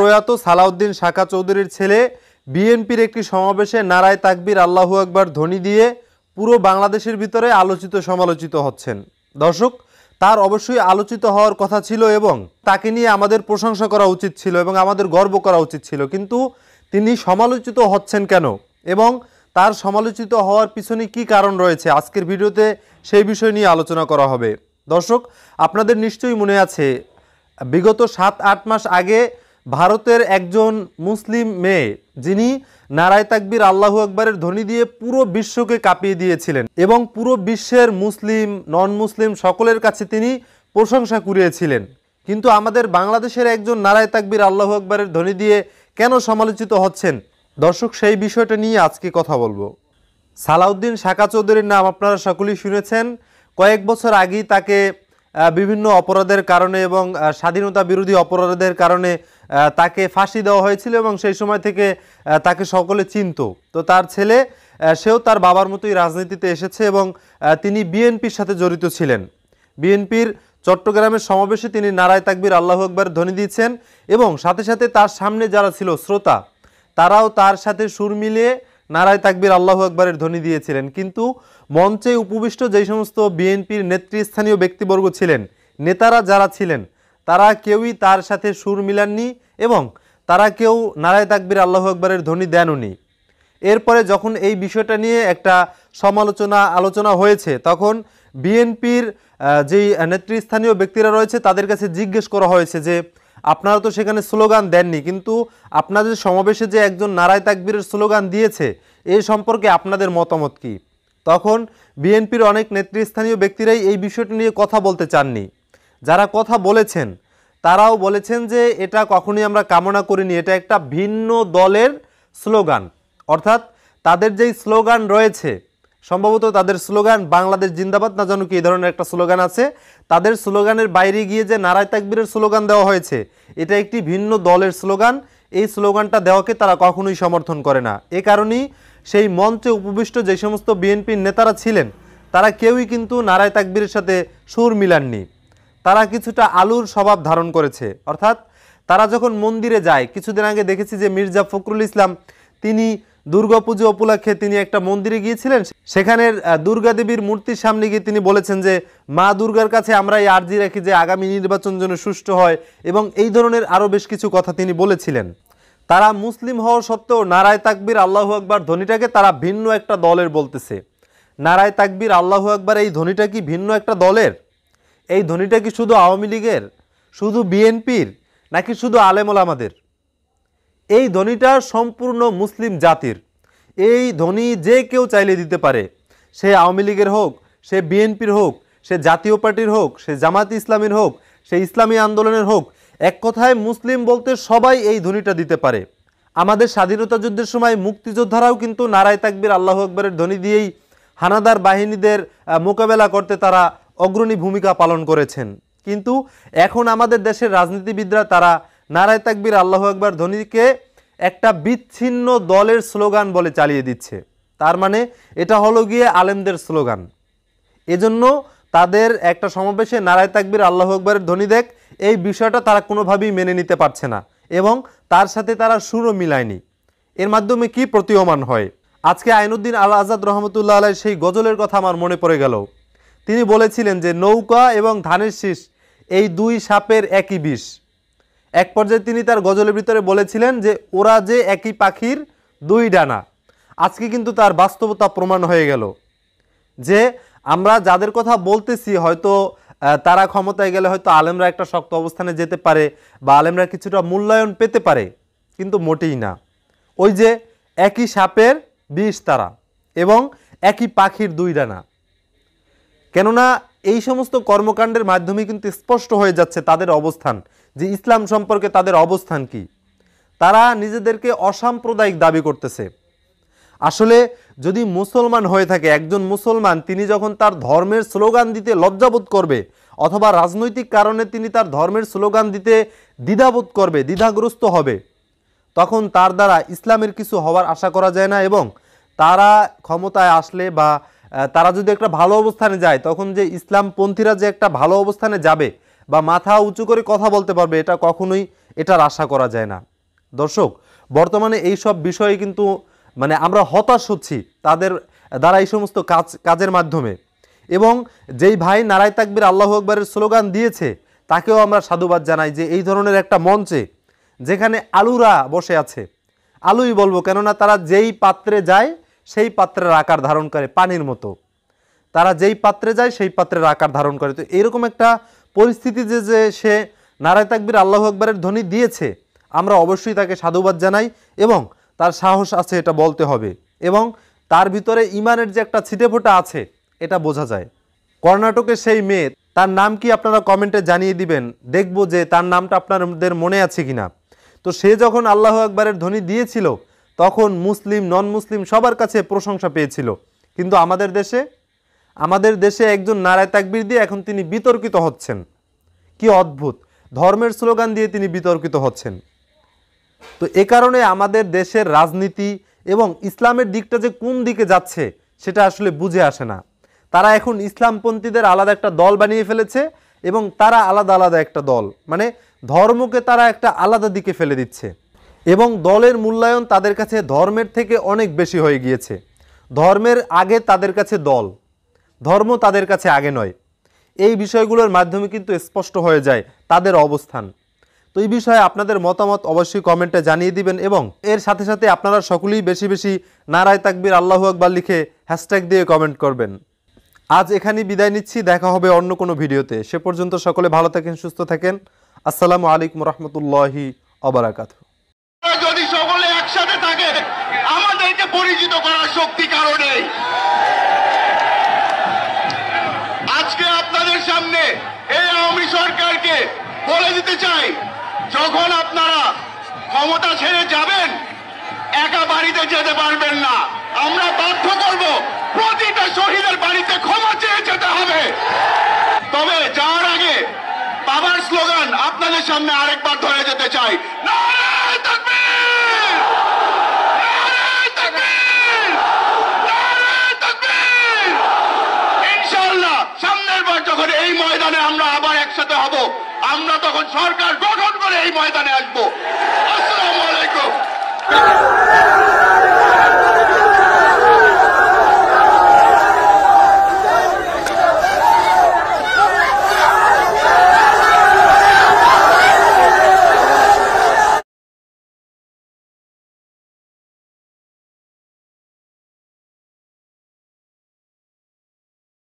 প্রয়াত সালাউদ্দিন শাখা চৌধুরীর ছেলে বিএনপির একটি সমাবেশে নারায় তাকবির আল্লাহু একবার ধ্বনি দিয়ে পুরো বাংলাদেশের ভিতরে আলোচিত সমালোচিত হচ্ছেন দর্শক তার অবশ্যই আলোচিত হওয়ার কথা ছিল এবং তাকে নিয়ে আমাদের প্রশংসা করা উচিত ছিল এবং আমাদের গর্ব করা উচিত ছিল কিন্তু তিনি সমালোচিত হচ্ছেন কেন এবং তার সমালোচিত হওয়ার পিছনে কি কারণ রয়েছে আজকের ভিডিওতে সেই বিষয় নিয়ে আলোচনা করা হবে দর্শক আপনাদের নিশ্চয়ই মনে আছে বিগত সাত আট মাস আগে ভারতের একজন মুসলিম মেয়ে যিনি নারায় তাকবির আল্লাহু আকবরের ধ্বনি দিয়ে পুরো বিশ্বকে কাঁপিয়ে দিয়েছিলেন এবং পুরো বিশ্বের মুসলিম নন মুসলিম সকলের কাছে তিনি প্রশংসা কুড়িয়েছিলেন কিন্তু আমাদের বাংলাদেশের একজন নারায় তাকবির আল্লাহ আকবরের ধ্বনি দিয়ে কেন সমালোচিত হচ্ছেন দর্শক সেই বিষয়টা নিয়ে আজকে কথা বলবো সালাউদ্দিন শাখা চৌধুরীর নাম আপনারা সকলেই শুনেছেন কয়েক বছর আগেই তাকে বিভিন্ন অপরাধের কারণে এবং স্বাধীনতা বিরোধী অপরাধের কারণে তাকে ফাঁসি দেওয়া হয়েছিল এবং সেই সময় থেকে তাকে সকলে চিনত তো তার ছেলে সেও তার বাবার মতোই রাজনীতিতে এসেছে এবং তিনি বিএনপির সাথে জড়িত ছিলেন বিএনপির চট্টগ্রামের সমাবেশে তিনি নারায় তাকবির আল্লাহ আকবর ধ্বনি দিয়েছেন এবং সাথে সাথে তার সামনে যারা ছিল শ্রোতা তারাও তার সাথে সুর মিলিয়ে নারায় তাকবির আল্লাহ আকবরের ধ্বনি দিয়েছিলেন কিন্তু মঞ্চে উপবিষ্ট যে সমস্ত বিএনপির নেতৃস্থানীয় ব্যক্তিবর্গ ছিলেন নেতারা যারা ছিলেন তারা কেউই তার সাথে সুর মিলাননি এবং তারা কেউ নারায় তাকবির আল্লাহ আকবরের ধ্বনি দেননি এরপরে যখন এই বিষয়টা নিয়ে একটা সমালোচনা আলোচনা হয়েছে তখন বিএনপির যেই নেতৃস্থানীয় ব্যক্তিরা রয়েছে তাদের কাছে জিজ্ঞেস করা হয়েছে যে আপনারা তো সেখানে স্লোগান দেননি কিন্তু আপনাদের সমাবেশে যে একজন নারায় তাকবীরের স্লোগান দিয়েছে এ সম্পর্কে আপনাদের মতামত কী তখন বিএনপির অনেক নেতৃস্থানীয় ব্যক্তিরাই এই বিষয়টি নিয়ে কথা বলতে চাননি যারা কথা বলেছেন তারাও বলেছেন যে এটা কখনই আমরা কামনা করিনি এটা একটা ভিন্ন দলের স্লোগান অর্থাৎ তাদের যেই স্লোগান রয়েছে সম্ভবত তাদের স্লোগান বাংলাদেশ জিন্দাবাদ না জানো কি এই ধরনের একটা স্লোগান আছে তাদের স্লোগানের বাইরে গিয়ে যে নারায় তাকবীরের স্লোগান দেওয়া হয়েছে এটা একটি ভিন্ন দলের স্লোগান এই স্লোগানটা দেওয়াকে তারা কখনোই সমর্থন করে না এ কারণেই সেই মঞ্চে উপবিষ্ট যে সমস্ত বিএনপির নেতারা ছিলেন তারা কেউই কিন্তু নারায় তাকবীরের সাথে সুর মিলাননি তারা কিছুটা আলুর স্বভাব ধারণ করেছে অর্থাৎ তারা যখন মন্দিরে যায় কিছুদিন আগে দেখেছি যে মির্জা ফখরুল ইসলাম তিনি দুর্গাপুজো উপলক্ষে তিনি একটা মন্দিরে গিয়েছিলেন সেখানের দুর্গা দেবীর মূর্তির সামনে গিয়ে তিনি বলেছেন যে মা দুর্গার কাছে আমরা এই আর্জি রাখি যে আগামী নির্বাচন যেন সুষ্ঠু হয় এবং এই ধরনের আরও বেশ কিছু কথা তিনি বলেছিলেন তারা মুসলিম হওয়া সত্ত্বেও নারায় তাকবির আল্লাহ আকবার ধ্বনিটাকে তারা ভিন্ন একটা দলের বলতেছে নারায় তাকবির আল্লাহ আকবার এই ধ্বনিটা কি ভিন্ন একটা দলের এই ধ্বনিটা কি শুধু আওয়ামী লীগের শুধু বিএনপির নাকি শুধু আলেমল আমাদের এই ধনীটা সম্পূর্ণ মুসলিম জাতির এই ধনী যে কেউ চাইলে দিতে পারে সে আওয়ামী লীগের হোক সে বিএনপির হোক সে জাতীয় পার্টির হোক সে জামাত ইসলামীর হোক সে ইসলামী আন্দোলনের হোক এক কথায় মুসলিম বলতে সবাই এই ধনীটা দিতে পারে আমাদের স্বাধীনতা যুদ্ধের সময় মুক্তিযোদ্ধারাও কিন্তু নারায় তাকবির আল্লাহ আকবরের ধ্বনি দিয়েই হানাদার বাহিনীদের মোকাবেলা করতে তারা অগ্রণী ভূমিকা পালন করেছেন কিন্তু এখন আমাদের দেশের রাজনীতিবিদরা তারা নারায় তাকবির আল্লাহ আকবার ধ্বনিকে একটা বিচ্ছিন্ন দলের স্লোগান বলে চালিয়ে দিচ্ছে তার মানে এটা হলো গিয়ে আলেমদের স্লোগান এজন্য তাদের একটা সমাবেশে নারায় তাকবির আল্লাহ আকবরের ধ্বনি দেখ এই বিষয়টা তারা কোনোভাবেই মেনে নিতে পারছে না এবং তার সাথে তারা সুরও মিলায়নি এর মাধ্যমে কি প্রতীয়মান হয় আজকে আইনুদ্দিন আল আজাদ রহমতুল্লাহ আলাই সেই গজলের কথা আমার মনে পড়ে গেল তিনি বলেছিলেন যে নৌকা এবং ধানের শীষ এই দুই সাপের একই বিষ এক পর্যায়ে তিনি তার গজলের ভিতরে বলেছিলেন যে ওরা যে একই পাখির দুই ডানা আজকে কিন্তু তার বাস্তবতা প্রমাণ হয়ে গেল যে আমরা যাদের কথা বলতেছি হয়তো তারা ক্ষমতায় গেলে হয়তো আলেমরা একটা শক্ত অবস্থানে যেতে পারে বা আলেমরা কিছুটা মূল্যায়ন পেতে পারে কিন্তু মোটেই না ওই যে একই সাপের বিষ তারা এবং একই পাখির দুই ডানা কেননা এই সমস্ত কর্মকাণ্ডের মাধ্যমে কিন্তু স্পষ্ট হয়ে যাচ্ছে তাদের অবস্থান যে ইসলাম সম্পর্কে তাদের অবস্থান কি তারা নিজেদেরকে অসাম্প্রদায়িক দাবি করতেছে আসলে যদি মুসলমান হয়ে থাকে একজন মুসলমান তিনি যখন তার ধর্মের স্লোগান দিতে লজ্জাবোধ করবে অথবা রাজনৈতিক কারণে তিনি তার ধর্মের স্লোগান দিতে দ্বিধাবোধ করবে দ্বিধাগ্রস্ত হবে তখন তার দ্বারা ইসলামের কিছু হওয়ার আশা করা যায় না এবং তারা ক্ষমতায় আসলে বা তারা যদি একটা ভালো অবস্থানে যায় তখন যে ইসলামপন্থীরা যে একটা ভালো অবস্থানে যাবে বা মাথা উঁচু করে কথা বলতে পারবে এটা কখনোই এটার আশা করা যায় না দর্শক বর্তমানে এই সব বিষয়ে কিন্তু মানে আমরা হতাশ হচ্ছি তাদের দ্বারা এই সমস্ত কাজ কাজের মাধ্যমে এবং যেই ভাই নারায় তাকবির আল্লাহ আকবরের স্লোগান দিয়েছে তাকেও আমরা সাধুবাদ জানাই যে এই ধরনের একটা মঞ্চে যেখানে আলুরা বসে আছে আলুই বলবো কেননা তারা যেই পাত্রে যায় সেই পাত্রের আকার ধারণ করে পানির মতো তারা যেই পাত্রে যায় সেই পাত্রের আকার ধারণ করে তো এরকম একটা পরিস্থিতিতে যে সে নারায় তাকবির আল্লাহ আকবরের ধ্বনি দিয়েছে আমরা অবশ্যই তাকে সাধুবাদ জানাই এবং তার সাহস আছে এটা বলতে হবে এবং তার ভিতরে ইমানের যে একটা ছিটেফোঁটা আছে এটা বোঝা যায় কর্ণাটকের সেই মেয়ে তার নাম কি আপনারা কমেন্টে জানিয়ে দিবেন দেখব যে তার নামটা আপনাদের মনে আছে কিনা তো সে যখন আল্লাহ আকবরের ধ্বনি দিয়েছিল তখন মুসলিম নন মুসলিম সবার কাছে প্রশংসা পেয়েছিল কিন্তু আমাদের দেশে আমাদের দেশে একজন নারায় তাকবির দিয়ে এখন তিনি বিতর্কিত হচ্ছেন কি অদ্ভুত ধর্মের স্লোগান দিয়ে তিনি বিতর্কিত হচ্ছেন তো এ কারণে আমাদের দেশের রাজনীতি এবং ইসলামের দিকটা যে কোন দিকে যাচ্ছে সেটা আসলে বুঝে আসে না তারা এখন ইসলামপন্থীদের আলাদা একটা দল বানিয়ে ফেলেছে এবং তারা আলাদা আলাদা একটা দল মানে ধর্মকে তারা একটা আলাদা দিকে ফেলে দিচ্ছে এবং দলের মূল্যায়ন তাদের কাছে ধর্মের থেকে অনেক বেশি হয়ে গিয়েছে ধর্মের আগে তাদের কাছে দল ধর্ম তাদের কাছে আগে নয় এই বিষয়গুলোর মাধ্যমে কিন্তু স্পষ্ট হয়ে যায় তাদের অবস্থান তো এই বিষয়ে আপনাদের মতামত অবশ্যই কমেন্টে জানিয়ে দিবেন এবং এর সাথে সাথে আপনারা সকলেই বেশি বেশি নারায় তাকবির আল্লাহু আকবর লিখে হ্যাশট্যাগ দিয়ে কমেন্ট করবেন আজ এখানেই বিদায় নিচ্ছি দেখা হবে অন্য কোনো ভিডিওতে সে পর্যন্ত সকলে ভালো থাকেন সুস্থ থাকেন আসসালামু আলাইকুম রহমতুল্লাহি অবরাকাত যদি সকলে একসাথে থাকে আমাদেরকে পরিচিত করার শক্তি কারণে সামনে এই আওয়ামী সরকারকে বলে দিতে চাই যখন আপনারা ক্ষমতা ছেড়ে যাবেন একা বাড়িতে যেতে পারবেন না আমরা বাধ্য করব প্রতিটা শহীদের বাড়িতে ক্ষমা চেয়ে যেতে হবে তবে যাওয়ার আগে বাবার স্লোগান আপনাদের সামনে আরেকবার ধরে যেতে চাই যখন এই ময়দানে আমরা আবার একসাথে হব আমরা তখন সরকার গঠন করে এই ময়দানে আসবো আসসালামু আলাইকুম